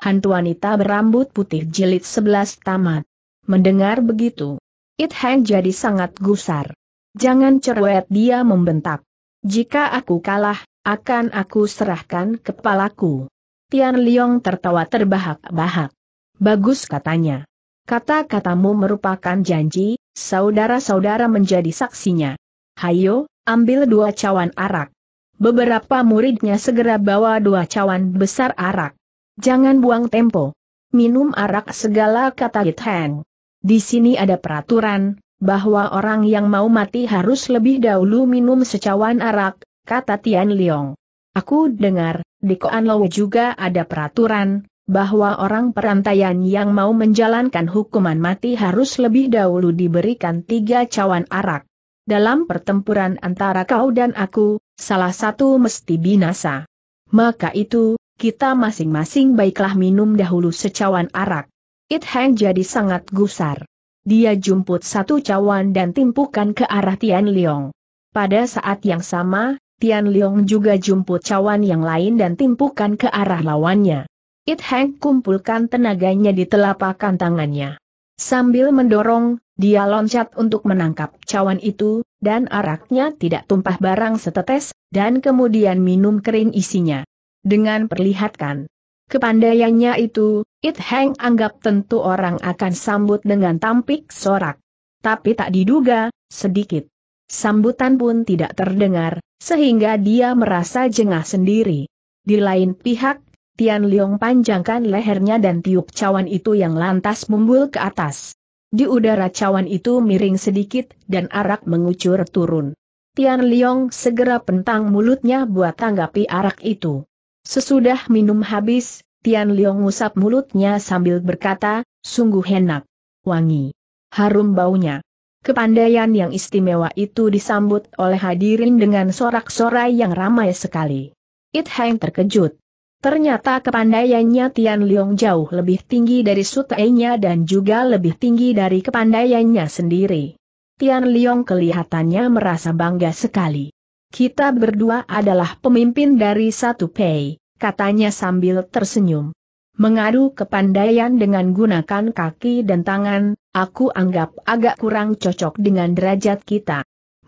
Hantu wanita berambut putih jilid 11 tamat. Mendengar begitu, It Hang jadi sangat gusar. Jangan cerewet dia membentak. Jika aku kalah, akan aku serahkan kepalaku. Tian Liong tertawa terbahak-bahak. Bagus katanya. Kata-katamu merupakan janji, saudara-saudara menjadi saksinya. Hayo, ambil dua cawan arak. Beberapa muridnya segera bawa dua cawan besar arak. Jangan buang tempo. Minum arak segala kata Githeng. Di sini ada peraturan, bahwa orang yang mau mati harus lebih dahulu minum secawan arak, kata Tian Liong. Aku dengar, di Lo juga ada peraturan, bahwa orang perantaian yang mau menjalankan hukuman mati harus lebih dahulu diberikan tiga cawan arak. Dalam pertempuran antara kau dan aku, salah satu mesti binasa. Maka itu, kita masing-masing baiklah minum dahulu secawan arak. It Hang jadi sangat gusar. Dia jumput satu cawan dan timpukan ke arah Tian Liong. Pada saat yang sama, Tian Liong juga jumput cawan yang lain dan timpukan ke arah lawannya. It Hang kumpulkan tenaganya di telapak tangannya. Sambil mendorong, dia loncat untuk menangkap cawan itu, dan araknya tidak tumpah barang setetes, dan kemudian minum kering isinya dengan perlihatkan kepandaiannya itu, It Heng anggap tentu orang akan sambut dengan tampik sorak. Tapi tak diduga, sedikit. Sambutan pun tidak terdengar, sehingga dia merasa jengah sendiri. Di lain pihak, Tian Liong panjangkan lehernya dan tiup cawan itu yang lantas mumbul ke atas. Di udara cawan itu miring sedikit dan arak mengucur turun. Tian Liong segera pentang mulutnya buat tanggapi arak itu. Sesudah minum habis, Tian Liong usap mulutnya sambil berkata, sungguh enak. Wangi. Harum baunya. Kepandaian yang istimewa itu disambut oleh hadirin dengan sorak-sorai yang ramai sekali. It Hang terkejut. Ternyata kepandaiannya Tian Liong jauh lebih tinggi dari sutainya dan juga lebih tinggi dari kepandaiannya sendiri. Tian Liong kelihatannya merasa bangga sekali. Kita berdua adalah pemimpin dari satu pei, katanya sambil tersenyum. Mengadu kepandaian dengan gunakan kaki dan tangan, aku anggap agak kurang cocok dengan derajat kita.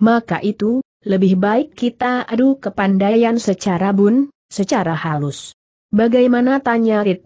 Maka itu, lebih baik kita adu kepandaian secara bun, secara halus. Bagaimana tanya Rit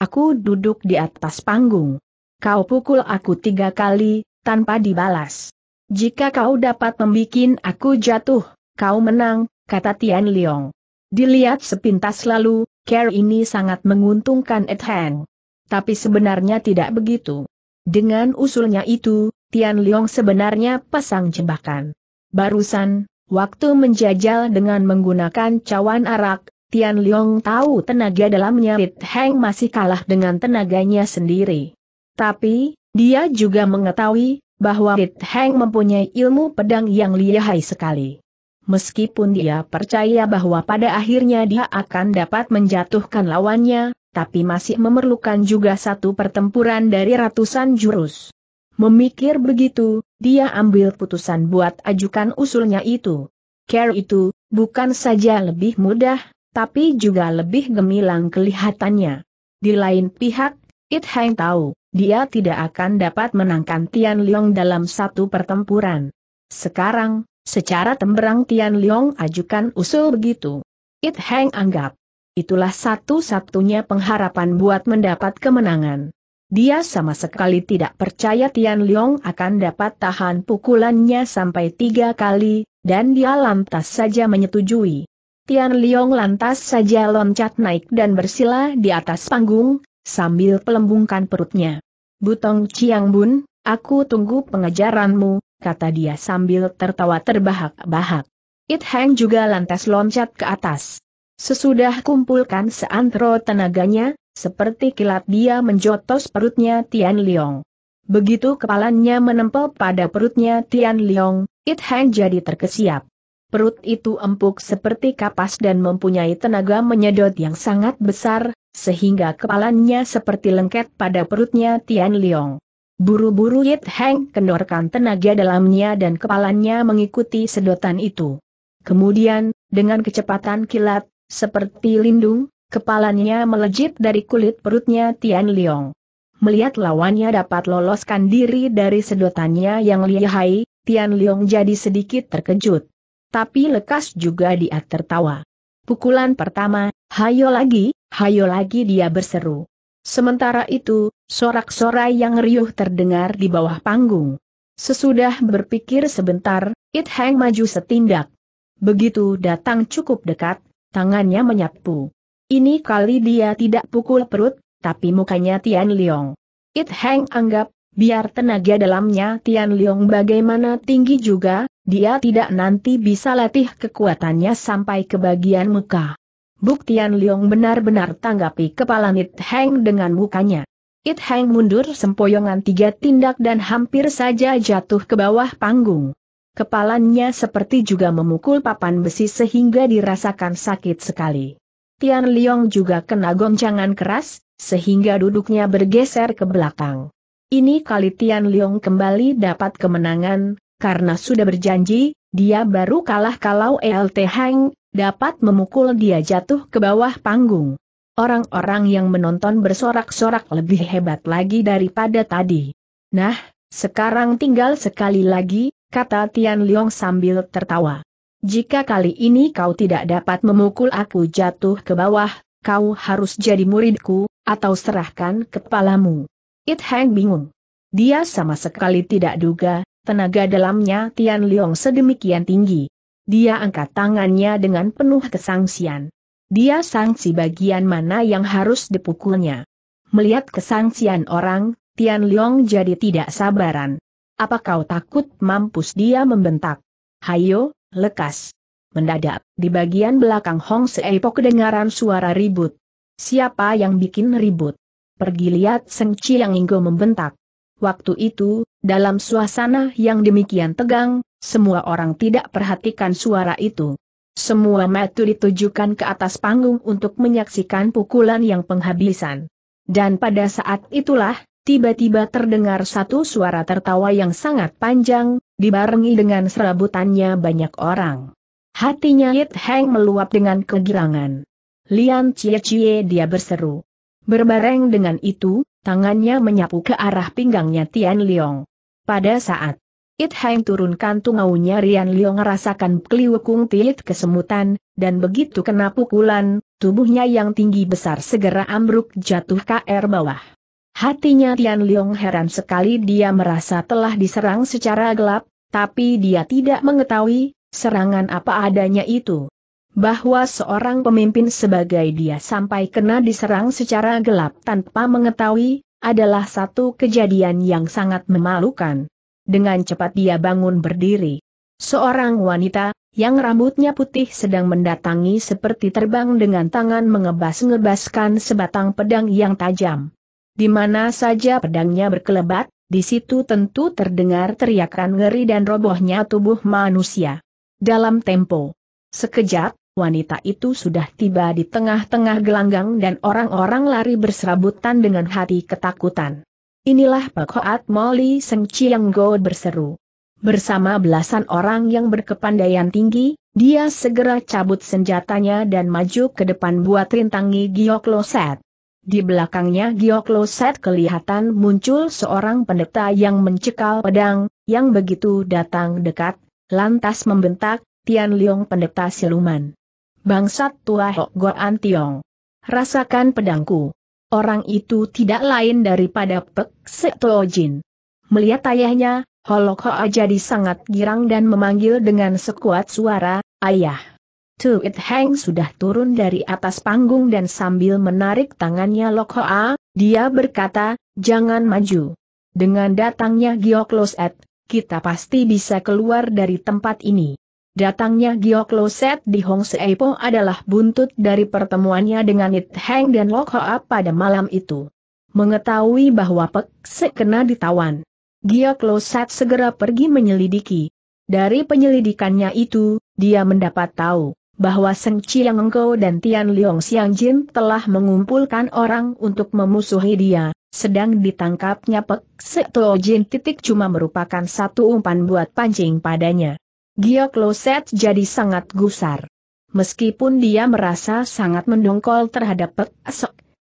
Aku duduk di atas panggung. Kau pukul aku tiga kali, tanpa dibalas. Jika kau dapat membuat aku jatuh, kau menang, kata Tian Liong. Dilihat sepintas lalu, care ini sangat menguntungkan Ed Hang. Tapi sebenarnya tidak begitu. Dengan usulnya itu, Tian Liong sebenarnya pasang jebakan. Barusan, waktu menjajal dengan menggunakan cawan arak, Tian Liong tahu tenaga dalamnya Ed Heng masih kalah dengan tenaganya sendiri. Tapi, dia juga mengetahui bahwa Ed Heng mempunyai ilmu pedang yang lihai sekali meskipun dia percaya bahwa pada akhirnya dia akan dapat menjatuhkan lawannya, tapi masih memerlukan juga satu pertempuran dari ratusan jurus. Memikir begitu, dia ambil putusan buat ajukan usulnya itu. Care itu, bukan saja lebih mudah, tapi juga lebih gemilang kelihatannya. Di lain pihak, It Hang tahu, dia tidak akan dapat menangkan Tian Leong dalam satu pertempuran. Sekarang, Secara temberang Tian Liong ajukan usul begitu. It Heng anggap. Itulah satu-satunya pengharapan buat mendapat kemenangan. Dia sama sekali tidak percaya Tian Liong akan dapat tahan pukulannya sampai tiga kali, dan dia lantas saja menyetujui. Tian Liong lantas saja loncat naik dan bersila di atas panggung, sambil pelembungkan perutnya. Butong Chiang Bun, aku tunggu pengejaranmu, kata dia sambil tertawa terbahak-bahak. It Hang juga lantas loncat ke atas. Sesudah kumpulkan seantero tenaganya, seperti kilat dia menjotos perutnya Tian Liong. Begitu kepalanya menempel pada perutnya Tian Liong, It Hang jadi terkesiap. Perut itu empuk seperti kapas dan mempunyai tenaga menyedot yang sangat besar, sehingga kepalanya seperti lengket pada perutnya Tian Liong. Buru-buru Yit Heng kendorkan tenaga dalamnya dan kepalanya mengikuti sedotan itu. Kemudian, dengan kecepatan kilat, seperti lindung, kepalanya melejit dari kulit perutnya Tian Liong. Melihat lawannya dapat loloskan diri dari sedotannya yang lihai, Tian Liong jadi sedikit terkejut. Tapi lekas juga dia tertawa. Pukulan pertama, hayo lagi, hayo lagi dia berseru. Sementara itu, sorak-sorai yang riuh terdengar di bawah panggung. Sesudah berpikir sebentar, It Hang maju setindak. Begitu datang cukup dekat, tangannya menyapu. Ini kali dia tidak pukul perut, tapi mukanya Tian Liong. It Hang anggap, biar tenaga dalamnya Tian Liong bagaimana tinggi juga, dia tidak nanti bisa latih kekuatannya sampai ke bagian muka. Buktian Liong benar-benar tanggapi kepala Nit Heng dengan mukanya. It Heng mundur sempoyongan tiga tindak dan hampir saja jatuh ke bawah panggung. Kepalanya seperti juga memukul papan besi sehingga dirasakan sakit sekali. Tian Liong juga kena goncangan keras, sehingga duduknya bergeser ke belakang. Ini kali Tian Liong kembali dapat kemenangan, karena sudah berjanji, dia baru kalah kalau LT Hang, dapat memukul dia jatuh ke bawah panggung. Orang-orang yang menonton bersorak-sorak lebih hebat lagi daripada tadi. Nah, sekarang tinggal sekali lagi, kata Tian Liong sambil tertawa. Jika kali ini kau tidak dapat memukul aku jatuh ke bawah, kau harus jadi muridku, atau serahkan kepalamu. It Hang bingung. Dia sama sekali tidak duga, tenaga dalamnya Tian Liong sedemikian tinggi. Dia angkat tangannya dengan penuh kesangsian. Dia sangsi bagian mana yang harus dipukulnya. Melihat kesangsian orang, Tian Leong jadi tidak sabaran. Apa kau takut mampus dia membentak? Hayo, lekas. Mendadak, di bagian belakang Hong Seipo kedengaran suara ribut. Siapa yang bikin ribut? Pergi lihat Seng Chiang Inggo membentak. Waktu itu, dalam suasana yang demikian tegang, semua orang tidak perhatikan suara itu. Semua mata ditujukan ke atas panggung untuk menyaksikan pukulan yang penghabisan. Dan pada saat itulah, tiba-tiba terdengar satu suara tertawa yang sangat panjang, dibarengi dengan serabutannya banyak orang. Hatinya Yit Heng meluap dengan kegirangan. Lian Cie Cie dia berseru. Berbareng dengan itu, tangannya menyapu ke arah pinggangnya Tian Liong. Pada saat It Heng turunkan tungaunya Rian Liu ngerasakan keliwekung tiit kesemutan, dan begitu kena pukulan, tubuhnya yang tinggi besar segera ambruk jatuh ke air bawah. Hatinya Tian Liong heran sekali dia merasa telah diserang secara gelap, tapi dia tidak mengetahui, serangan apa adanya itu. Bahwa seorang pemimpin sebagai dia sampai kena diserang secara gelap tanpa mengetahui, adalah satu kejadian yang sangat memalukan. Dengan cepat dia bangun berdiri. Seorang wanita, yang rambutnya putih sedang mendatangi seperti terbang dengan tangan mengebas-ngebaskan sebatang pedang yang tajam. Di mana saja pedangnya berkelebat, di situ tentu terdengar teriakan ngeri dan robohnya tubuh manusia. Dalam tempo sekejap, wanita itu sudah tiba di tengah-tengah gelanggang dan orang-orang lari berserabutan dengan hati ketakutan. Inilah Pekoat Moli Seng Chiang Go berseru. Bersama belasan orang yang berkepandaian tinggi, dia segera cabut senjatanya dan maju ke depan buat rintangi Giok Loset. Di belakangnya Giok Loset kelihatan muncul seorang pendeta yang mencekal pedang, yang begitu datang dekat, lantas membentak, Tian Liong pendeta siluman. Bangsat tua Hok Goan Tiong. Rasakan pedangku. Orang itu tidak lain daripada Pek Setojin. Melihat ayahnya, Holok Hoa jadi sangat girang dan memanggil dengan sekuat suara, Ayah. It Heng sudah turun dari atas panggung dan sambil menarik tangannya Lok Hoa, dia berkata, jangan maju. Dengan datangnya Giokloset, kita pasti bisa keluar dari tempat ini. Datangnya Giok Lo di Hong Seipo adalah buntut dari pertemuannya dengan It Heng dan Lok Hoa pada malam itu. Mengetahui bahwa Pek Sekena ditawan. Giok Lo segera pergi menyelidiki. Dari penyelidikannya itu, dia mendapat tahu bahwa Seng Chiang Engkau dan Tian Liong Xiang Jin telah mengumpulkan orang untuk memusuhi dia, sedang ditangkapnya Pek Sek Jin titik cuma merupakan satu umpan buat pancing padanya. Gio Kloset jadi sangat gusar. Meskipun dia merasa sangat mendongkol terhadap Pek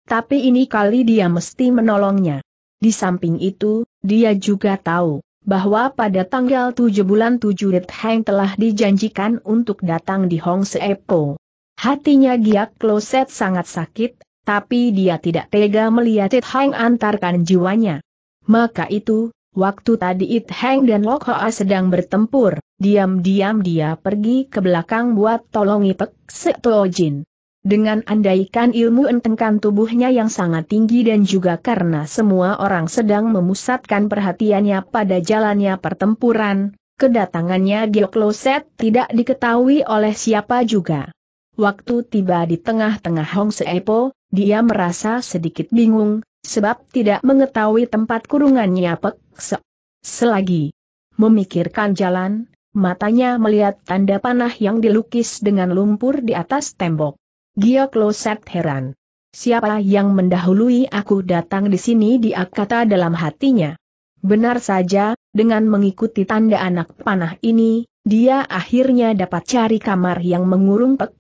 tapi ini kali dia mesti menolongnya. Di samping itu, dia juga tahu bahwa pada tanggal 7 bulan 7 Rit Heng telah dijanjikan untuk datang di Hong Seepo. Hatinya Giak Kloset sangat sakit, tapi dia tidak tega melihat Rit Heng antarkan jiwanya. Maka itu, Waktu tadi It Heng dan Lok Hoa sedang bertempur, diam-diam dia pergi ke belakang buat tolong tolongi Seto Jin. Dengan andaikan ilmu entengkan tubuhnya yang sangat tinggi dan juga karena semua orang sedang memusatkan perhatiannya pada jalannya pertempuran, kedatangannya Diokloset tidak diketahui oleh siapa juga. Waktu tiba di tengah-tengah Hong Seepo, dia merasa sedikit bingung, sebab tidak mengetahui tempat kurungannya Pek Selagi memikirkan jalan, matanya melihat tanda panah yang dilukis dengan lumpur di atas tembok. Gia Kloset heran. Siapa yang mendahului aku datang di sini dia kata dalam hatinya. Benar saja, dengan mengikuti tanda anak panah ini, dia akhirnya dapat cari kamar yang mengurung Pek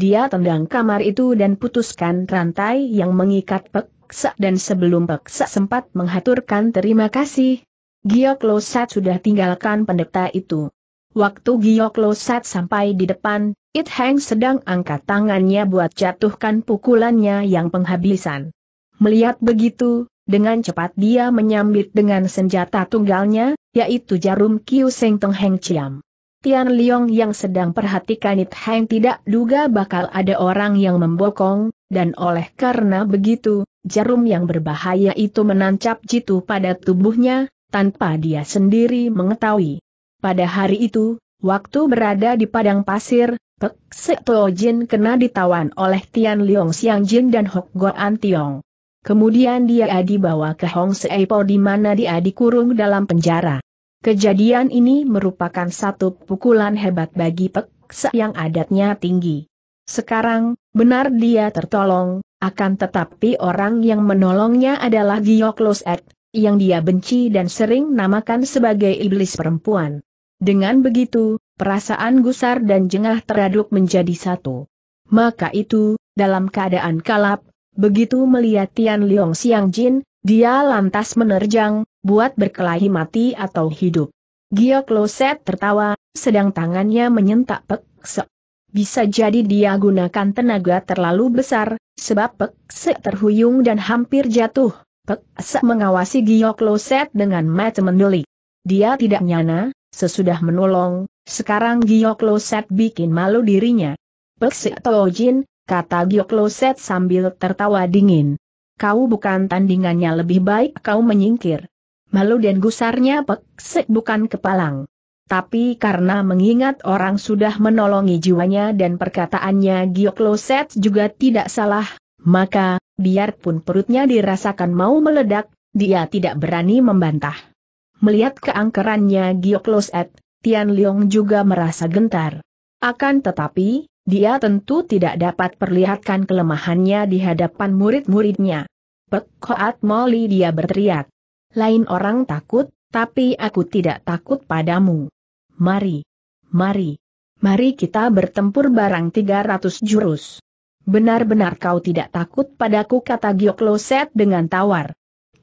Dia tendang kamar itu dan putuskan rantai yang mengikat Pek Peksa dan sebelum Peksa sempat menghaturkan terima kasih, Giok Losat sudah tinggalkan pendeta itu. Waktu Giok Losat sampai di depan, It Heng sedang angkat tangannya buat jatuhkan pukulannya yang penghabisan. Melihat begitu, dengan cepat dia menyambit dengan senjata tunggalnya, yaitu jarum Kiu Seng Teng Heng Ciam. Tian Liong yang sedang perhatikan It Heng tidak duga bakal ada orang yang membokong, dan oleh karena begitu, jarum yang berbahaya itu menancap jitu pada tubuhnya, tanpa dia sendiri mengetahui. Pada hari itu, waktu berada di padang pasir, Pek Seto Jin kena ditawan oleh Tian Liong Siang Jin dan Hok Goan Tiong. Kemudian dia dibawa ke Hong Seipo di mana dia dikurung dalam penjara. Kejadian ini merupakan satu pukulan hebat bagi Pek yang adatnya tinggi. Sekarang, benar dia tertolong, akan tetapi orang yang menolongnya adalah Giok Loset, yang dia benci dan sering namakan sebagai iblis perempuan. Dengan begitu, perasaan gusar dan jengah teraduk menjadi satu. Maka itu, dalam keadaan kalap, begitu melihat Tian Liong Siang Jin, dia lantas menerjang, buat berkelahi mati atau hidup. Giok Loset tertawa, sedang tangannya menyentak Pek Bisa jadi dia gunakan tenaga terlalu besar, sebab Pek terhuyung dan hampir jatuh. Pek mengawasi Giok Loset dengan mata mendeli. Dia tidak nyana, sesudah menolong, sekarang Giok Loset bikin malu dirinya. Pek Sek Tojin, kata Giok Loset sambil tertawa dingin kau bukan tandingannya lebih baik kau menyingkir. Malu dan gusarnya peksek bukan kepalang. Tapi karena mengingat orang sudah menolongi jiwanya dan perkataannya Loset juga tidak salah, maka, biarpun perutnya dirasakan mau meledak, dia tidak berani membantah. Melihat keangkerannya Loset, Tian Leong juga merasa gentar. Akan tetapi, dia tentu tidak dapat perlihatkan kelemahannya di hadapan murid-muridnya. Pekoat Moli dia berteriak. Lain orang takut, tapi aku tidak takut padamu. Mari. Mari. Mari kita bertempur barang 300 jurus. Benar-benar kau tidak takut padaku kata Giokloset dengan tawar.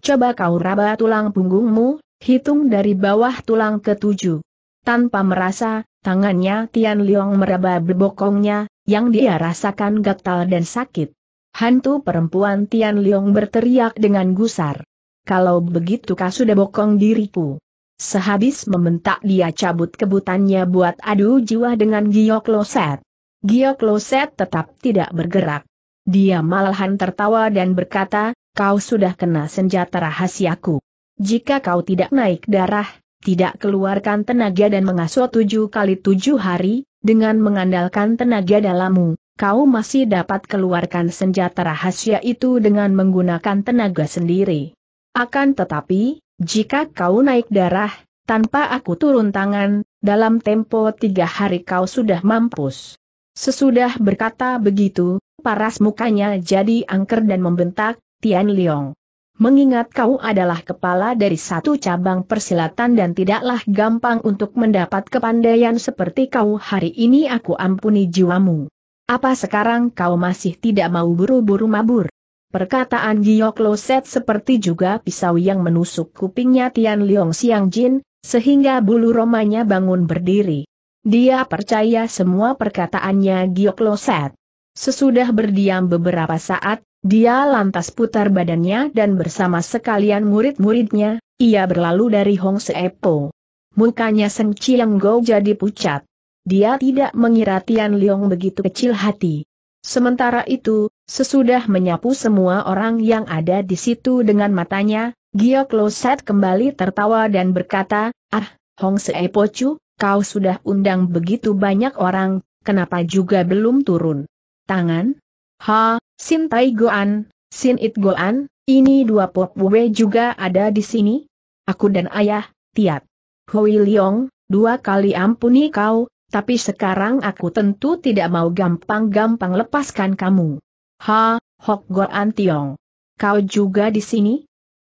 Coba kau raba tulang punggungmu, hitung dari bawah tulang ketujuh. Tanpa merasa, tangannya Tian Liong meraba bebokongnya, yang dia rasakan gatal dan sakit. Hantu perempuan Tian Liong berteriak dengan gusar. Kalau begitu kau sudah bokong diriku. Sehabis membentak dia cabut kebutannya buat adu jiwa dengan Gio Kloset. Gio Kloset tetap tidak bergerak. Dia malahan tertawa dan berkata, kau sudah kena senjata rahasiaku. Jika kau tidak naik darah, tidak keluarkan tenaga dan mengasuh tujuh kali tujuh hari, dengan mengandalkan tenaga dalammu, kau masih dapat keluarkan senjata rahasia itu dengan menggunakan tenaga sendiri. Akan tetapi, jika kau naik darah, tanpa aku turun tangan, dalam tempo tiga hari kau sudah mampus. Sesudah berkata begitu, paras mukanya jadi angker dan membentak, Tian Liong. Mengingat kau adalah kepala dari satu cabang persilatan dan tidaklah gampang untuk mendapat kepandaian seperti kau hari ini aku ampuni jiwamu. Apa sekarang kau masih tidak mau buru-buru mabur? Perkataan Giyok Loset seperti juga pisau yang menusuk kupingnya Tian Leong Siang Jin, sehingga bulu romanya bangun berdiri. Dia percaya semua perkataannya Giyok Loset. Sesudah berdiam beberapa saat, dia lantas putar badannya dan bersama sekalian murid-muridnya, ia berlalu dari Hong Seepo. Mukanya Seng Chiang Go jadi pucat. Dia tidak mengira Tian Leong begitu kecil hati. Sementara itu, sesudah menyapu semua orang yang ada di situ dengan matanya, Giok Kloset kembali tertawa dan berkata, Ah, Hong Seepo Chu, kau sudah undang begitu banyak orang, kenapa juga belum turun? tangan? Ha, Sin Tai Goan, Sin It Goan, ini dua pop bue juga ada di sini? Aku dan ayah, tiat. Hui Liong, dua kali ampuni kau, tapi sekarang aku tentu tidak mau gampang-gampang lepaskan kamu. Ha, Hok Goan Tiong. Kau juga di sini?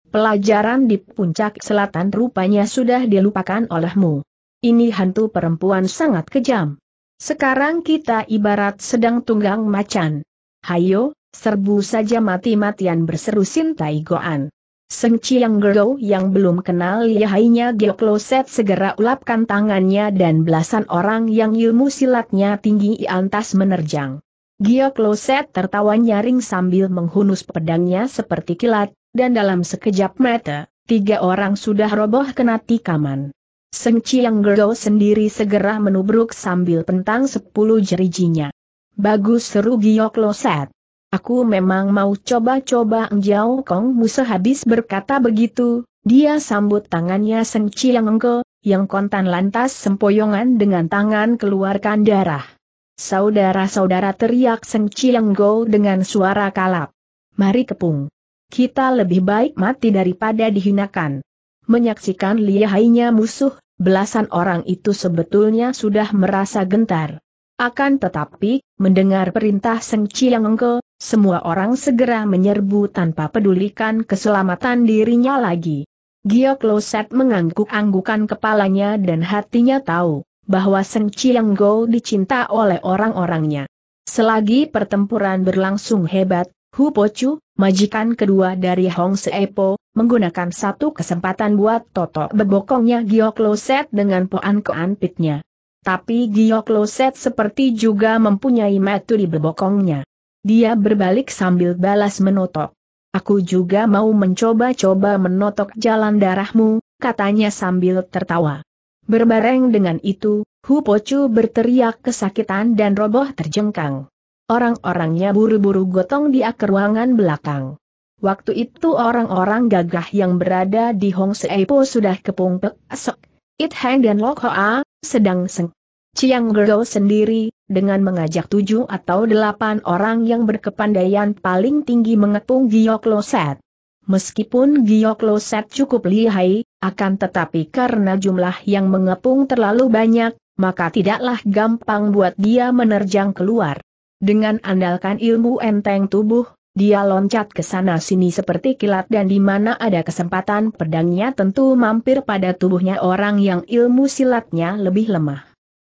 Pelajaran di puncak selatan rupanya sudah dilupakan olehmu. Ini hantu perempuan sangat kejam. Sekarang kita ibarat sedang tunggang macan. Hayo, serbu saja mati-matian berseru Sintai Goan. Seng Chiang Gero yang belum kenal lihainya Geokloset segera ulapkan tangannya dan belasan orang yang ilmu silatnya tinggi iantas menerjang. Geokloset tertawa nyaring sambil menghunus pedangnya seperti kilat, dan dalam sekejap mata, tiga orang sudah roboh kena tikaman. Seng Chiang Gero sendiri segera menubruk sambil pentang sepuluh jerijinya. Bagus seru Giok Set. Aku memang mau coba-coba Ngjau Kong musuh habis berkata begitu, dia sambut tangannya Seng Chiang Engke, yang kontan lantas sempoyongan dengan tangan keluarkan darah. Saudara-saudara teriak Seng Chiang Go dengan suara kalap. Mari kepung. Kita lebih baik mati daripada dihinakan. Menyaksikan lihainya musuh, Belasan orang itu sebetulnya sudah merasa gentar. Akan tetapi, mendengar perintah Seng Chiang Engke, semua orang segera menyerbu tanpa pedulikan keselamatan dirinya lagi. Gio Kloset mengangguk-anggukan kepalanya dan hatinya tahu, bahwa Seng Chiang Go dicinta oleh orang-orangnya. Selagi pertempuran berlangsung hebat, Hu Pochu, majikan kedua dari Hong Seepo, menggunakan satu kesempatan buat Toto bebokongnya Giok Loset dengan poan Koan pitnya. Tapi Giok Loset seperti juga mempunyai metu di bebokongnya. Dia berbalik sambil balas menotok. Aku juga mau mencoba-coba menotok jalan darahmu, katanya sambil tertawa. Berbareng dengan itu, Hu Pochu berteriak kesakitan dan roboh terjengkang. Orang-orangnya buru-buru gotong di ruangan belakang. Waktu itu orang-orang gagah yang berada di Hong Seipo sudah kepung pek It Hang dan Lok Hoa, sedang seng. Chiang Gergo sendiri, dengan mengajak tujuh atau delapan orang yang berkepandaian paling tinggi mengepung Giyok Loset. Meskipun Giyok Loset cukup lihai, akan tetapi karena jumlah yang mengepung terlalu banyak, maka tidaklah gampang buat dia menerjang keluar. Dengan andalkan ilmu enteng tubuh, dia loncat ke sana sini seperti kilat dan di mana ada kesempatan pedangnya tentu mampir pada tubuhnya orang yang ilmu silatnya lebih lemah.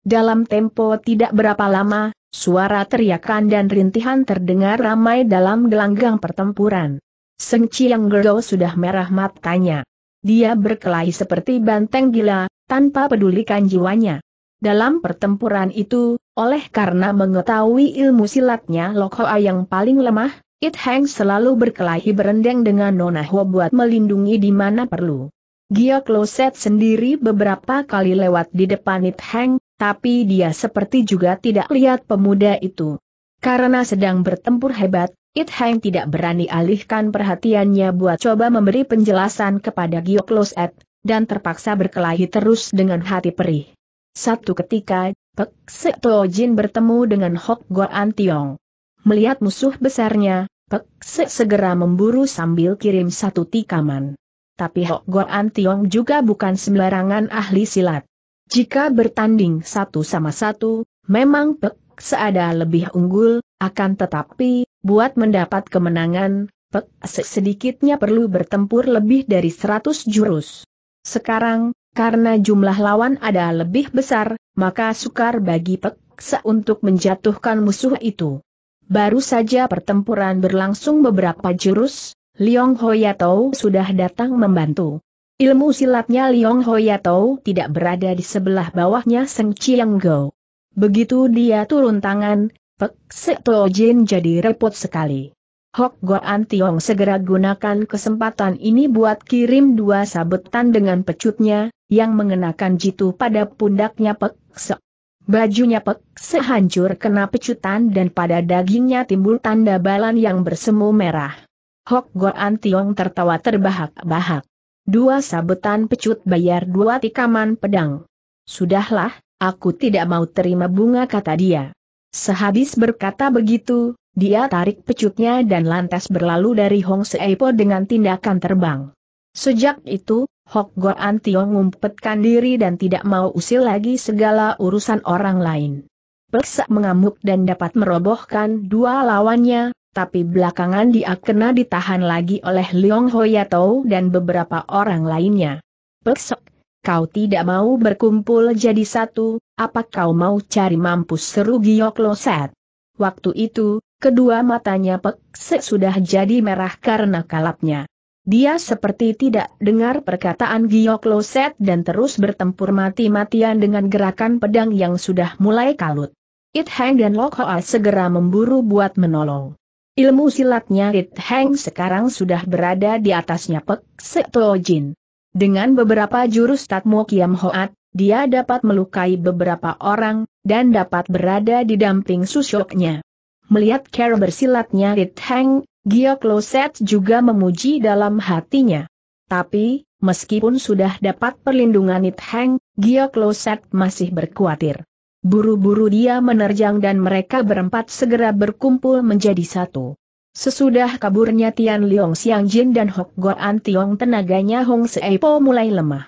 Dalam tempo tidak berapa lama, suara teriakan dan rintihan terdengar ramai dalam gelanggang pertempuran. Seng Chiang Gerdo sudah merah matanya. Dia berkelahi seperti banteng gila, tanpa pedulikan jiwanya. Dalam pertempuran itu, oleh karena mengetahui ilmu silatnya Lok Hoa yang paling lemah, It Heng selalu berkelahi berendeng dengan Nona Ho buat melindungi di mana perlu. Gia Kloset sendiri beberapa kali lewat di depan It Heng, tapi dia seperti juga tidak lihat pemuda itu. Karena sedang bertempur hebat, It Heng tidak berani alihkan perhatiannya buat coba memberi penjelasan kepada Gia Kloset, dan terpaksa berkelahi terus dengan hati perih. Satu ketika, Pek Tojin Jin bertemu dengan Hok Goan Tiong. Melihat musuh besarnya, Pek Se segera memburu sambil kirim satu tikaman. Tapi Hok Goan Tiong juga bukan sembarangan ahli silat. Jika bertanding satu sama satu, memang Pek ada lebih unggul, akan tetapi, buat mendapat kemenangan, Pek sedikitnya perlu bertempur lebih dari seratus jurus. Sekarang, karena jumlah lawan ada lebih besar, maka sukar bagi peksa untuk menjatuhkan musuh itu. Baru saja pertempuran berlangsung beberapa jurus, Liong Hoyatou sudah datang membantu. Ilmu silatnya Liong Hoyatou tidak berada di sebelah bawahnya Seng Chiang Go. Begitu dia turun tangan, Pek Seto Jin jadi repot sekali. Hok Goan Tiong segera gunakan kesempatan ini buat kirim dua sabetan dengan pecutnya, yang mengenakan jitu pada pundaknya Pekse. Bajunya pekse hancur kena pecutan dan pada dagingnya timbul tanda balan yang bersemu merah. Hok Goan Tiong tertawa terbahak-bahak. Dua sabetan pecut bayar dua tikaman pedang. Sudahlah, aku tidak mau terima bunga kata dia. Sehabis berkata begitu, dia tarik pecutnya dan lantas berlalu dari Hong Seipo dengan tindakan terbang. Sejak itu, Hok Goan Tio ngumpetkan diri dan tidak mau usil lagi segala urusan orang lain. Pelsak mengamuk dan dapat merobohkan dua lawannya, tapi belakangan dia kena ditahan lagi oleh Leong Hoyato dan beberapa orang lainnya. Pelsak, kau tidak mau berkumpul jadi satu, apa kau mau cari mampus seru Giok Loset? Waktu itu, kedua matanya Pek sudah jadi merah karena kalapnya. Dia seperti tidak dengar perkataan Giok Loset dan terus bertempur mati-matian dengan gerakan pedang yang sudah mulai kalut. It Hang dan Lok Hoa segera memburu buat menolong. Ilmu silatnya It Hang sekarang sudah berada di atasnya Pek Seto Jin. Dengan beberapa jurus Tatmo Kiam Hoat, dia dapat melukai beberapa orang, dan dapat berada di damping susyoknya. Melihat cara bersilatnya It Hang, Giokloset juga memuji dalam hatinya. Tapi, meskipun sudah dapat perlindungan It Heng, Giokloset masih berkuatir. Buru-buru dia menerjang dan mereka berempat segera berkumpul menjadi satu. Sesudah kaburnya Tian Liong Xiang Jin dan Hok Goan Tiong tenaganya Hong Seipo mulai lemah.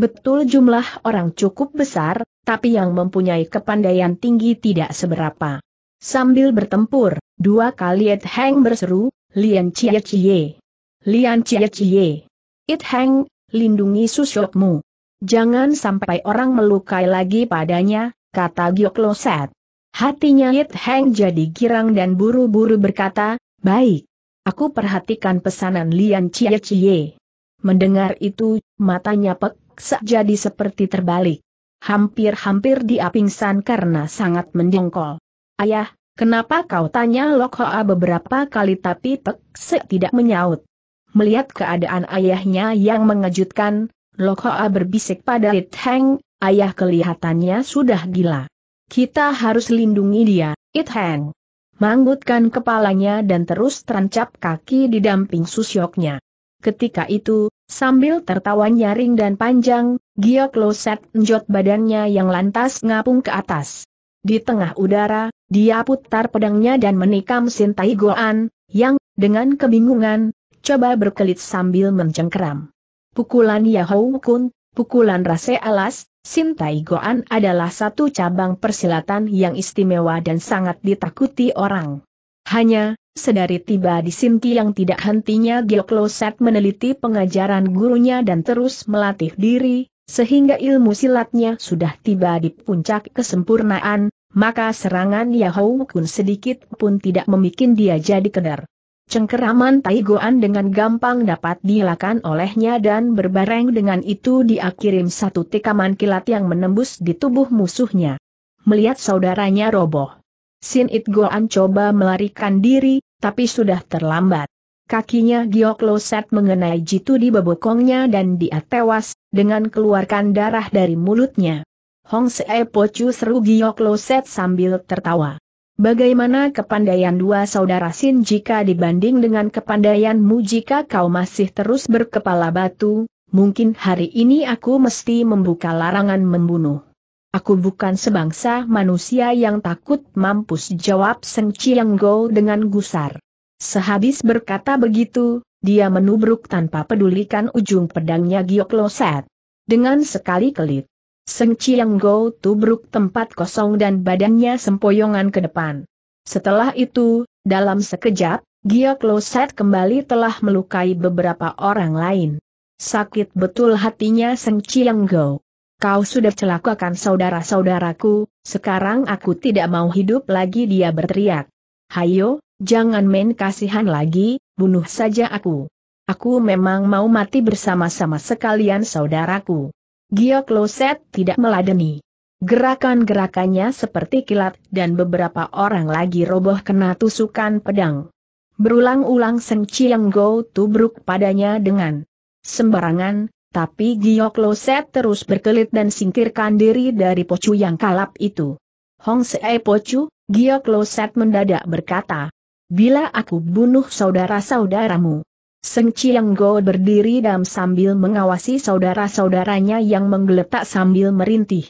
Betul jumlah orang cukup besar, tapi yang mempunyai kepandaian tinggi tidak seberapa. Sambil bertempur, dua kali It Heng berseru, Lian Cie Cie. Lian Cie Cie. It Heng, lindungi susukmu. Jangan sampai orang melukai lagi padanya, kata Giok Loset. Hatinya It Heng jadi girang dan buru-buru berkata, baik. Aku perhatikan pesanan Lian Cie Cie. Mendengar itu, matanya pek, jadi seperti terbalik. Hampir-hampir dia pingsan karena sangat mendengkol. Ayah, kenapa kau tanya Lok Hoa beberapa kali tapi Pek Se tidak menyaut? Melihat keadaan ayahnya yang mengejutkan, Lok Hoa berbisik pada It Heng, ayah kelihatannya sudah gila. Kita harus lindungi dia, It Heng. Manggutkan kepalanya dan terus terancap kaki di damping susyoknya. Ketika itu, sambil tertawa nyaring dan panjang, Gia Kloset njot badannya yang lantas ngapung ke atas. Di tengah udara, dia putar pedangnya dan menikam Sintai Goan, yang, dengan kebingungan, coba berkelit sambil mencengkeram. Pukulan Yahou Kun, pukulan Rase Alas, Sintai Goan adalah satu cabang persilatan yang istimewa dan sangat ditakuti orang. Hanya, sedari tiba di Sinti yang tidak hentinya Set meneliti pengajaran gurunya dan terus melatih diri, sehingga ilmu silatnya sudah tiba di puncak kesempurnaan, maka serangan Yahou Kun sedikit pun tidak membuat dia jadi kedar. Cengkeraman Taigoan dengan gampang dapat dilakukan olehnya dan berbareng dengan itu dia kirim satu tikaman kilat yang menembus di tubuh musuhnya. Melihat saudaranya roboh. Sin It Goan coba melarikan diri, tapi sudah terlambat. Kakinya Giok Loset mengenai jitu di bebokongnya dan dia tewas, dengan keluarkan darah dari mulutnya. Hong Se Pocu seru Giok Loset sambil tertawa. Bagaimana kepandaian dua saudara Sin jika dibanding dengan kepandaianmu jika kau masih terus berkepala batu, mungkin hari ini aku mesti membuka larangan membunuh. Aku bukan sebangsa manusia yang takut mampus jawab Seng Chiang Go dengan gusar. Sehabis berkata begitu, dia menubruk tanpa pedulikan ujung pedangnya Giok Loset. Dengan sekali kelit, Seng Chiang Go tubruk tempat kosong dan badannya sempoyongan ke depan. Setelah itu, dalam sekejap, Giok Loset kembali telah melukai beberapa orang lain. Sakit betul hatinya Seng Chiang Go. Kau sudah celakakan saudara-saudaraku, sekarang aku tidak mau hidup lagi dia berteriak. Hayo, Jangan main kasihan lagi, bunuh saja aku. Aku memang mau mati bersama-sama sekalian saudaraku. Gio Kloset tidak meladeni. Gerakan-gerakannya seperti kilat dan beberapa orang lagi roboh kena tusukan pedang. Berulang-ulang Seng Chiang Go tubruk padanya dengan sembarangan, tapi Gio Kloset terus berkelit dan singkirkan diri dari pocu yang kalap itu. Hong Se Pocu, Gio Kloset mendadak berkata, Bila aku bunuh saudara-saudaramu. Seng Chiang Go berdiri dan sambil mengawasi saudara-saudaranya yang menggeletak sambil merintih.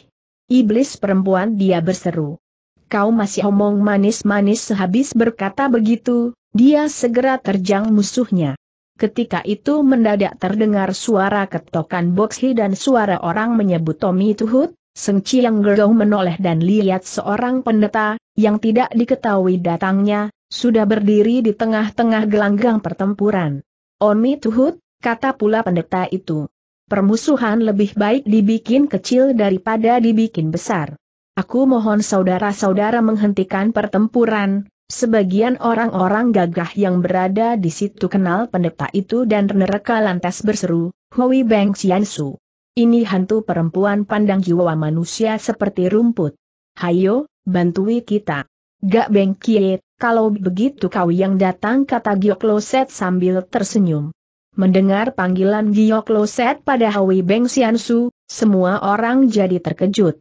Iblis perempuan dia berseru. Kau masih omong manis-manis sehabis berkata begitu, dia segera terjang musuhnya. Ketika itu mendadak terdengar suara ketokan boksi dan suara orang menyebut Tommy Tuhut, Seng Chiang Go menoleh dan lihat seorang pendeta, yang tidak diketahui datangnya, sudah berdiri di tengah-tengah gelanggang pertempuran. Oni Tuhut, kata pula pendeta itu. Permusuhan lebih baik dibikin kecil daripada dibikin besar. Aku mohon saudara-saudara menghentikan pertempuran, sebagian orang-orang gagah yang berada di situ kenal pendeta itu dan mereka lantas berseru, Hui Beng Xiansu. Ini hantu perempuan pandang jiwa manusia seperti rumput. Hayo, bantui kita. Gak Beng kalau begitu kau yang datang kata Giok Loset sambil tersenyum. Mendengar panggilan Giok Loset pada Hui Beng Xiansu, semua orang jadi terkejut.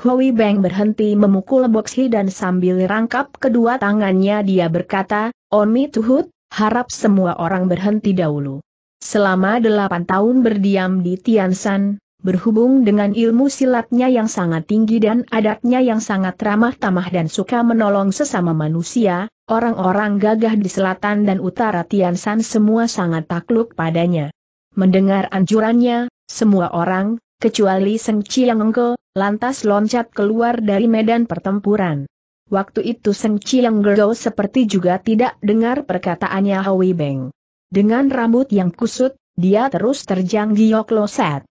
Hui Beng berhenti memukul boksi dan sambil rangkap kedua tangannya dia berkata, Omi Tuhut, harap semua orang berhenti dahulu. Selama delapan tahun berdiam di Tiansan, Berhubung dengan ilmu silatnya yang sangat tinggi dan adatnya yang sangat ramah tamah dan suka menolong sesama manusia, orang-orang gagah di selatan dan utara Tiansan semua sangat takluk padanya. Mendengar anjurannya, semua orang, kecuali Seng Chiang lantas loncat keluar dari medan pertempuran. Waktu itu Seng Chiang seperti juga tidak dengar perkataannya Hui Beng. Dengan rambut yang kusut, dia terus terjang Giok Loset.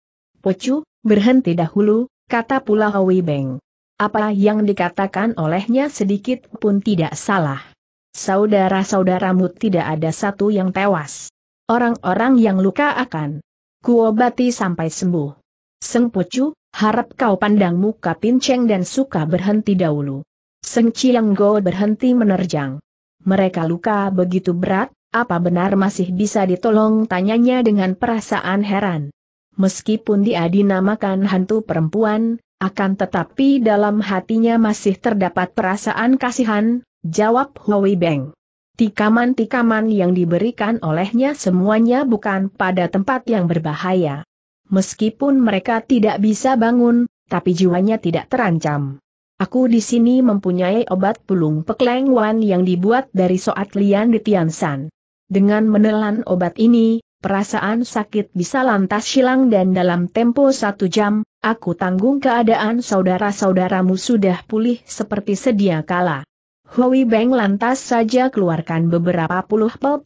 Pocu, berhenti dahulu, kata pula Hui Beng. Apa yang dikatakan olehnya sedikit pun tidak salah. Saudara-saudaramu tidak ada satu yang tewas. Orang-orang yang luka akan kuobati sampai sembuh. Seng Pocu, harap kau pandang muka Pinceng dan Suka berhenti dahulu. Seng Chiang berhenti menerjang. Mereka luka begitu berat, apa benar masih bisa ditolong tanyanya dengan perasaan heran. Meskipun dia dinamakan hantu perempuan, akan tetapi dalam hatinya masih terdapat perasaan kasihan, jawab Huawei Beng. Tikaman-tikaman yang diberikan olehnya semuanya bukan pada tempat yang berbahaya. Meskipun mereka tidak bisa bangun, tapi jiwanya tidak terancam. Aku di sini mempunyai obat pulung pekleng yang dibuat dari soat lian di Tiansan. Dengan menelan obat ini, perasaan sakit bisa lantas hilang dan dalam tempo satu jam, aku tanggung keadaan saudara-saudaramu sudah pulih seperti sedia kala. Hui Beng lantas saja keluarkan beberapa puluh pel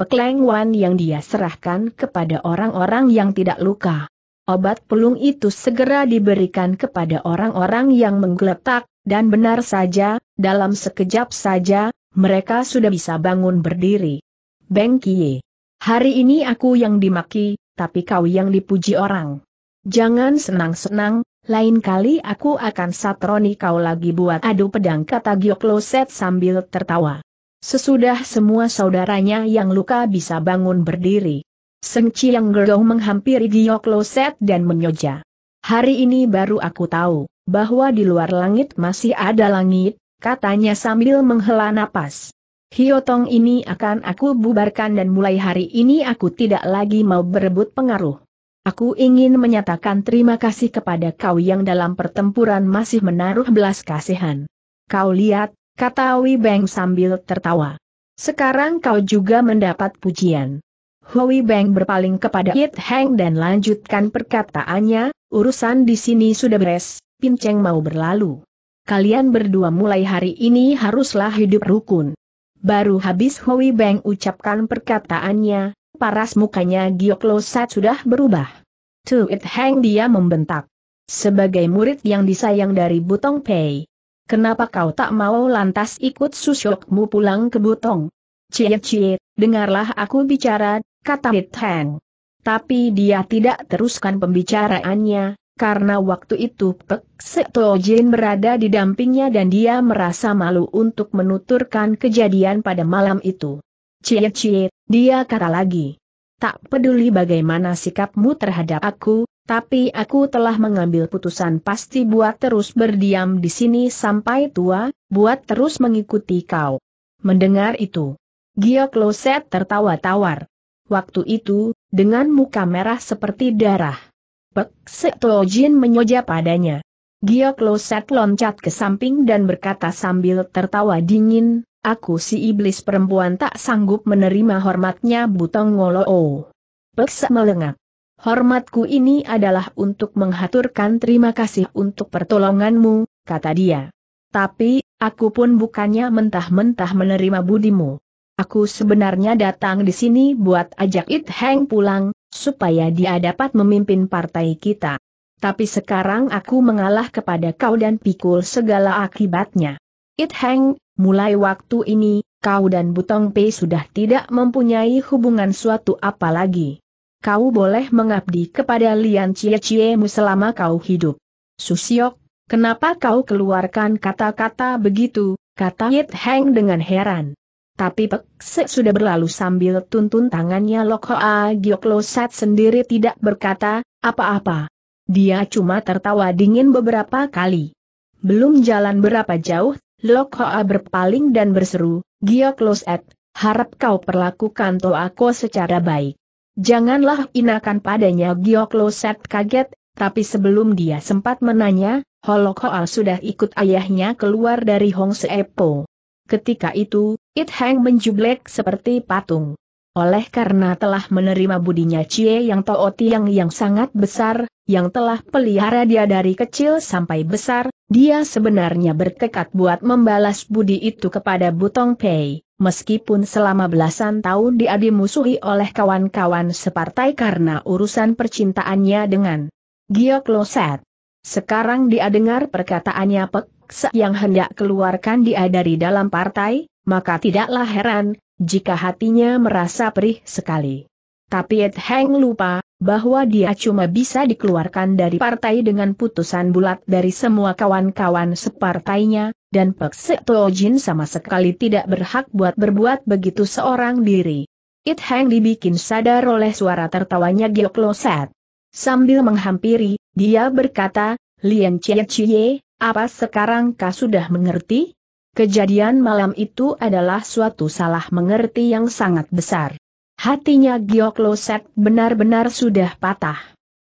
wan yang dia serahkan kepada orang-orang yang tidak luka. Obat pelung itu segera diberikan kepada orang-orang yang menggeletak, dan benar saja, dalam sekejap saja, mereka sudah bisa bangun berdiri. Beng Kie Hari ini aku yang dimaki, tapi kau yang dipuji orang. Jangan senang-senang, lain kali aku akan satroni kau lagi buat adu pedang kata Giokloset sambil tertawa. Sesudah semua saudaranya yang luka bisa bangun berdiri. Seng Chiang Gerdoh menghampiri Giokloset dan menyoja. Hari ini baru aku tahu, bahwa di luar langit masih ada langit, katanya sambil menghela napas. Hiotong ini akan aku bubarkan dan mulai hari ini aku tidak lagi mau berebut pengaruh. Aku ingin menyatakan terima kasih kepada kau yang dalam pertempuran masih menaruh belas kasihan. Kau lihat, kata Wei Beng sambil tertawa. Sekarang kau juga mendapat pujian. Hui Beng berpaling kepada Yit Heng dan lanjutkan perkataannya, urusan di sini sudah beres, Pinceng mau berlalu. Kalian berdua mulai hari ini haruslah hidup rukun. Baru habis Hui Beng ucapkan perkataannya, paras mukanya Giok Lo Sat sudah berubah. It Hang dia membentak. Sebagai murid yang disayang dari Butong Pei. Kenapa kau tak mau lantas ikut susyokmu pulang ke Butong? Cie-cie, dengarlah aku bicara, kata Hit Heng. Tapi dia tidak teruskan pembicaraannya, karena waktu itu Pek Seto Jin berada di dampingnya dan dia merasa malu untuk menuturkan kejadian pada malam itu. Cie cie, dia kata lagi. Tak peduli bagaimana sikapmu terhadap aku, tapi aku telah mengambil putusan pasti buat terus berdiam di sini sampai tua, buat terus mengikuti kau. Mendengar itu, Gio Kloset tertawa tawar. Waktu itu, dengan muka merah seperti darah Pek Sekto Jin menyoja padanya. Giok Loset loncat ke samping dan berkata sambil tertawa dingin, aku si iblis perempuan tak sanggup menerima hormatnya Butong Ngoloo. Peksa melengak. Hormatku ini adalah untuk menghaturkan terima kasih untuk pertolonganmu, kata dia. Tapi, aku pun bukannya mentah-mentah menerima budimu. Aku sebenarnya datang di sini buat ajak It Heng pulang, supaya dia dapat memimpin partai kita. Tapi sekarang aku mengalah kepada kau dan pikul segala akibatnya. It Heng, mulai waktu ini, kau dan Butong Pei sudah tidak mempunyai hubungan suatu apa lagi. Kau boleh mengabdi kepada Lian Cie Ciemu selama kau hidup. Susiok, kenapa kau keluarkan kata-kata begitu, kata It Heng dengan heran. Tapi Pek Se sudah berlalu sambil tuntun tangannya Lok Hoa Giok sendiri tidak berkata apa-apa. Dia cuma tertawa dingin beberapa kali. Belum jalan berapa jauh, Lok Hoa berpaling dan berseru, Giok Lo harap kau perlakukan aku secara baik. Janganlah inakan padanya Giok Lo kaget, tapi sebelum dia sempat menanya, Holok sudah ikut ayahnya keluar dari Hong Ketika itu, It Hang menjublek seperti patung. Oleh karena telah menerima budinya Cie Yang Tao Tiang yang sangat besar, yang telah pelihara dia dari kecil sampai besar, dia sebenarnya bertekad buat membalas budi itu kepada Butong Pei, meskipun selama belasan tahun dia dimusuhi oleh kawan-kawan separtai karena urusan percintaannya dengan Gio Kloset. Sekarang dia dengar perkataannya Pek paksa yang hendak keluarkan dia dari dalam partai, maka tidaklah heran, jika hatinya merasa perih sekali. Tapi Ed Heng lupa, bahwa dia cuma bisa dikeluarkan dari partai dengan putusan bulat dari semua kawan-kawan separtainya, dan Pek Sek Jin sama sekali tidak berhak buat berbuat begitu seorang diri. Ed Heng dibikin sadar oleh suara tertawanya Lo Kloset. Sambil menghampiri, dia berkata, Lian Chie Chie, apa sekarang kau sudah mengerti? Kejadian malam itu adalah suatu salah mengerti yang sangat besar. Hatinya Giok Loset benar-benar sudah patah.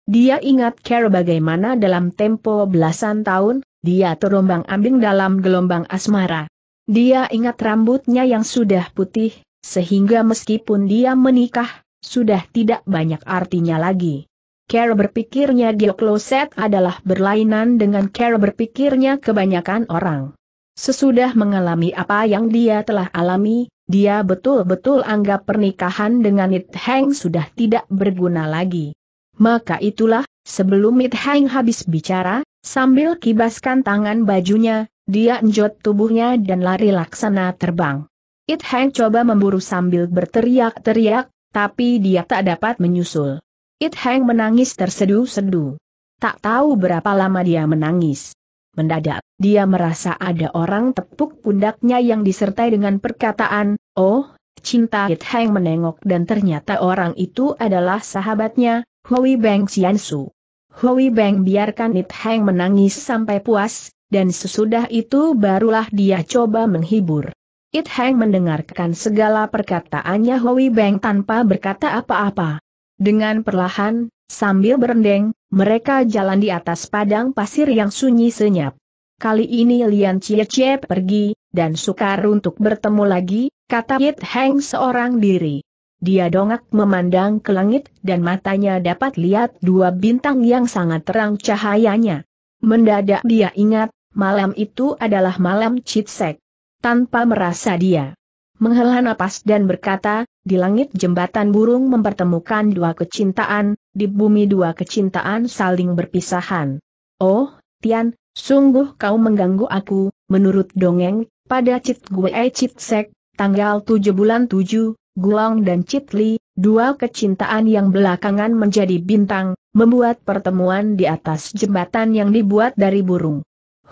Dia ingat Carol bagaimana dalam tempo belasan tahun, dia terombang ambing dalam gelombang asmara. Dia ingat rambutnya yang sudah putih, sehingga meskipun dia menikah, sudah tidak banyak artinya lagi cara berpikirnya kloset adalah berlainan dengan cara berpikirnya kebanyakan orang. Sesudah mengalami apa yang dia telah alami, dia betul-betul anggap pernikahan dengan It Heng sudah tidak berguna lagi. Maka itulah, sebelum It Heng habis bicara, sambil kibaskan tangan bajunya, dia enjot tubuhnya dan lari laksana terbang. It Heng coba memburu sambil berteriak-teriak, tapi dia tak dapat menyusul. It Heng menangis tersedu-sedu. Tak tahu berapa lama dia menangis. Mendadak, dia merasa ada orang tepuk pundaknya yang disertai dengan perkataan, Oh, cinta It Heng menengok dan ternyata orang itu adalah sahabatnya, Hui Beng Xiansu. Hui Beng biarkan It Heng menangis sampai puas, dan sesudah itu barulah dia coba menghibur. It Heng mendengarkan segala perkataannya Hui Beng tanpa berkata apa-apa. Dengan perlahan, sambil berendeng, mereka jalan di atas padang pasir yang sunyi senyap. Kali ini Lian Cie Cie pergi, dan sukar untuk bertemu lagi, kata Yit Heng seorang diri. Dia dongak memandang ke langit dan matanya dapat lihat dua bintang yang sangat terang cahayanya. Mendadak dia ingat, malam itu adalah malam Chitsek. Tanpa merasa dia menghela napas dan berkata, di langit jembatan burung mempertemukan dua kecintaan, di bumi dua kecintaan saling berpisahan. Oh, Tian, sungguh kau mengganggu aku, menurut dongeng, pada Cit Gue Cit Sek, tanggal 7 bulan 7, Gulong dan Cit Li, dua kecintaan yang belakangan menjadi bintang, membuat pertemuan di atas jembatan yang dibuat dari burung.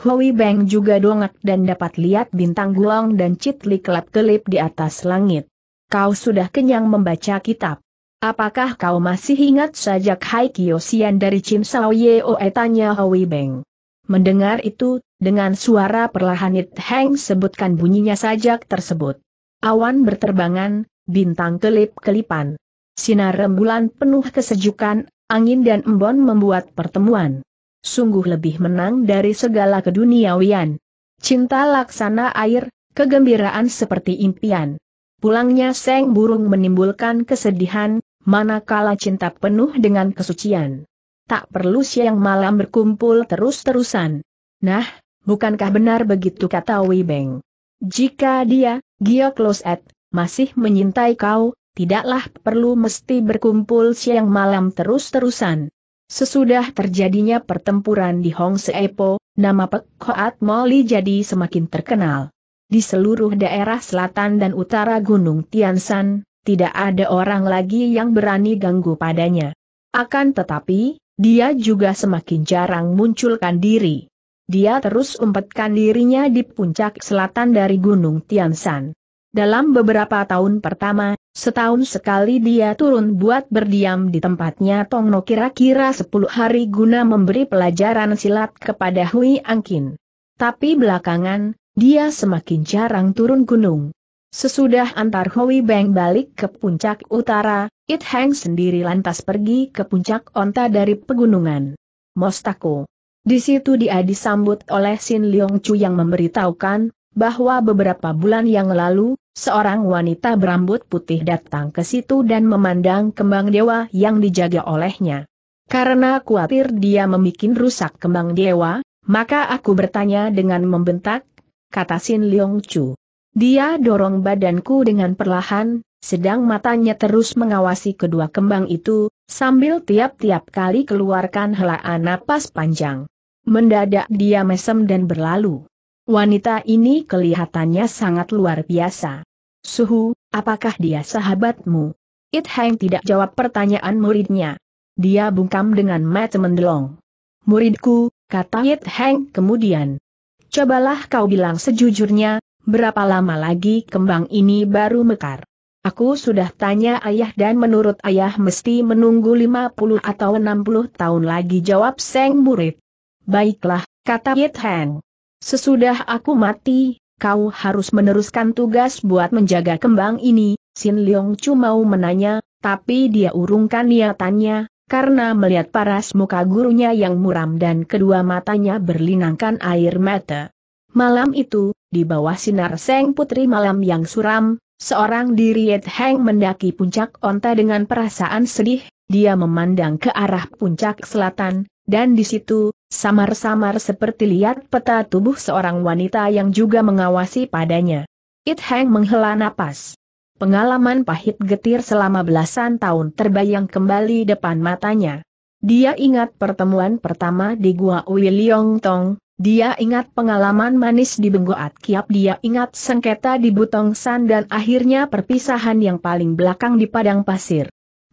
Hui Beng juga dongak dan dapat lihat bintang gulang dan citli kelap-kelip di atas langit. Kau sudah kenyang membaca kitab. Apakah kau masih ingat sajak Kyo Sian dari Chim Sao Yeoe tanya Hui Beng. Mendengar itu, dengan suara perlahan It Heng sebutkan bunyinya sajak tersebut. Awan berterbangan, bintang kelip-kelipan. Sinar rembulan penuh kesejukan, angin dan embon membuat pertemuan sungguh lebih menang dari segala keduniawian. Cinta laksana air, kegembiraan seperti impian. Pulangnya Seng Burung menimbulkan kesedihan, manakala cinta penuh dengan kesucian. Tak perlu siang malam berkumpul terus-terusan. Nah, bukankah benar begitu kata Wibeng? Jika dia, Gio Kloset, masih menyintai kau, tidaklah perlu mesti berkumpul siang malam terus-terusan. Sesudah terjadinya pertempuran di Hong Seepo, nama Pek Hoat Moli jadi semakin terkenal. Di seluruh daerah selatan dan utara Gunung Tiansan, tidak ada orang lagi yang berani ganggu padanya. Akan tetapi, dia juga semakin jarang munculkan diri. Dia terus umpetkan dirinya di puncak selatan dari Gunung Tiansan. Dalam beberapa tahun pertama, setahun sekali dia turun buat berdiam di tempatnya Tongno kira-kira 10 hari guna memberi pelajaran silat kepada Hui Angkin. Tapi belakangan, dia semakin jarang turun gunung. Sesudah antar Hui Beng balik ke puncak utara, It Hang sendiri lantas pergi ke puncak onta dari pegunungan. Mostako. Di situ dia disambut oleh Sin Leong Chu yang memberitahukan, bahwa beberapa bulan yang lalu, seorang wanita berambut putih datang ke situ dan memandang kembang dewa yang dijaga olehnya. Karena khawatir dia membuat rusak kembang dewa, maka aku bertanya dengan membentak, kata Sin Leong Chu. Dia dorong badanku dengan perlahan, sedang matanya terus mengawasi kedua kembang itu, sambil tiap-tiap kali keluarkan helaan napas panjang. Mendadak dia mesem dan berlalu. Wanita ini kelihatannya sangat luar biasa. Suhu, apakah dia sahabatmu? It Hang tidak jawab pertanyaan muridnya. Dia bungkam dengan mata mendelong. Muridku, kata It Hang kemudian. Cobalah kau bilang sejujurnya, berapa lama lagi kembang ini baru mekar. Aku sudah tanya ayah dan menurut ayah mesti menunggu 50 atau 60 tahun lagi jawab Seng murid. Baiklah, kata It Hang. Sesudah aku mati, kau harus meneruskan tugas buat menjaga kembang ini, Sin Leong Chu mau menanya, tapi dia urungkan niatannya, karena melihat paras muka gurunya yang muram dan kedua matanya berlinangkan air mata. Malam itu, di bawah sinar Seng Putri malam yang suram, seorang diri Yed Heng mendaki puncak onta dengan perasaan sedih, dia memandang ke arah puncak selatan, dan di situ, samar-samar seperti lihat peta tubuh seorang wanita yang juga mengawasi padanya. It Hang menghela napas. Pengalaman pahit getir selama belasan tahun terbayang kembali depan matanya. Dia ingat pertemuan pertama di Gua Wiliong Tong, dia ingat pengalaman manis di Benggoat Kiap dia ingat sengketa di Butong San dan akhirnya perpisahan yang paling belakang di padang pasir.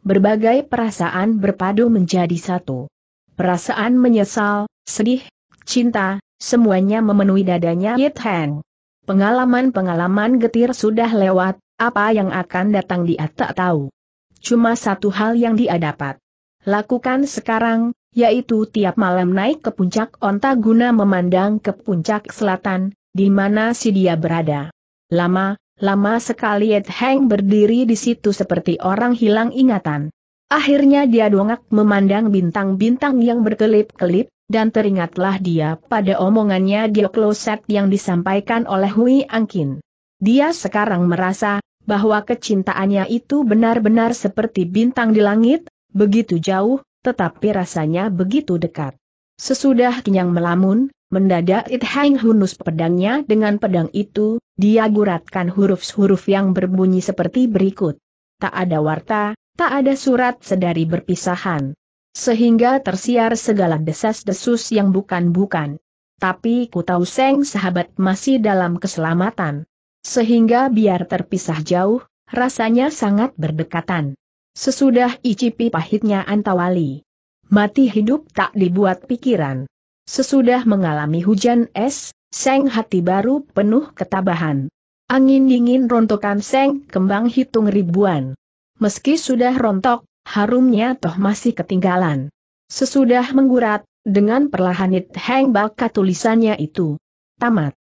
Berbagai perasaan berpadu menjadi satu. Perasaan menyesal, sedih, cinta, semuanya memenuhi dadanya Yit Heng. Pengalaman-pengalaman getir sudah lewat, apa yang akan datang dia tak tahu. Cuma satu hal yang dia dapat lakukan sekarang, yaitu tiap malam naik ke puncak onta guna memandang ke puncak selatan, di mana si dia berada. Lama, lama sekali Yit Heng berdiri di situ seperti orang hilang ingatan. Akhirnya dia dongak memandang bintang-bintang yang berkelip-kelip, dan teringatlah dia pada omongannya kloset yang disampaikan oleh Hui Angkin. Dia sekarang merasa, bahwa kecintaannya itu benar-benar seperti bintang di langit, begitu jauh, tetapi rasanya begitu dekat. Sesudah kenyang melamun, mendadak It Hang hunus pedangnya dengan pedang itu, dia guratkan huruf-huruf yang berbunyi seperti berikut. Tak ada warta, tak ada surat sedari berpisahan. Sehingga tersiar segala desas-desus yang bukan-bukan. Tapi ku tahu Seng sahabat masih dalam keselamatan. Sehingga biar terpisah jauh, rasanya sangat berdekatan. Sesudah icipi pahitnya antawali. Mati hidup tak dibuat pikiran. Sesudah mengalami hujan es, Seng hati baru penuh ketabahan. Angin dingin rontokan Seng kembang hitung ribuan meski sudah rontok, harumnya toh masih ketinggalan. Sesudah menggurat, dengan perlahan It hang baka tulisannya itu. Tamat.